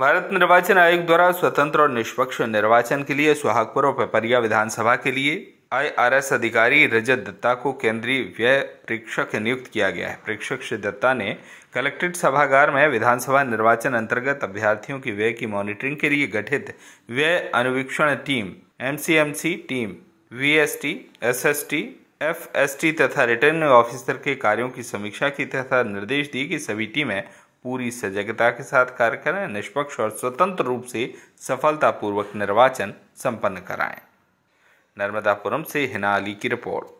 भारत निर्वाचन आयोग द्वारा स्वतंत्र और निष्पक्ष निर्वाचन के लिए सुहागपुर और पेपरिया विधानसभा के लिए आईआरएस अधिकारी रजत दत्ता को केंद्रीय व्यय प्रेक्षक नियुक्त किया गया है प्रेक्षक श्री दत्ता ने कलेक्ट्रेट सभागार में विधानसभा निर्वाचन अंतर्गत अभ्यर्थियों की व्यय की मॉनिटरिंग के लिए गठित व्यय अनुवीक्षण team MCMC team VST SST FST तथा रिटर्निंग ऑफिसर के कार्यों की समीक्षा की तथा निर्देश दिए कि सभी टीमें पूरी सजगता के साथ कार्य करें निष्पक्ष और स्वतंत्र रूप से सफलतापूर्वक निर्वाचन संपन्न कराएं नर्मदापुरम से हिना अली की रिपोर्ट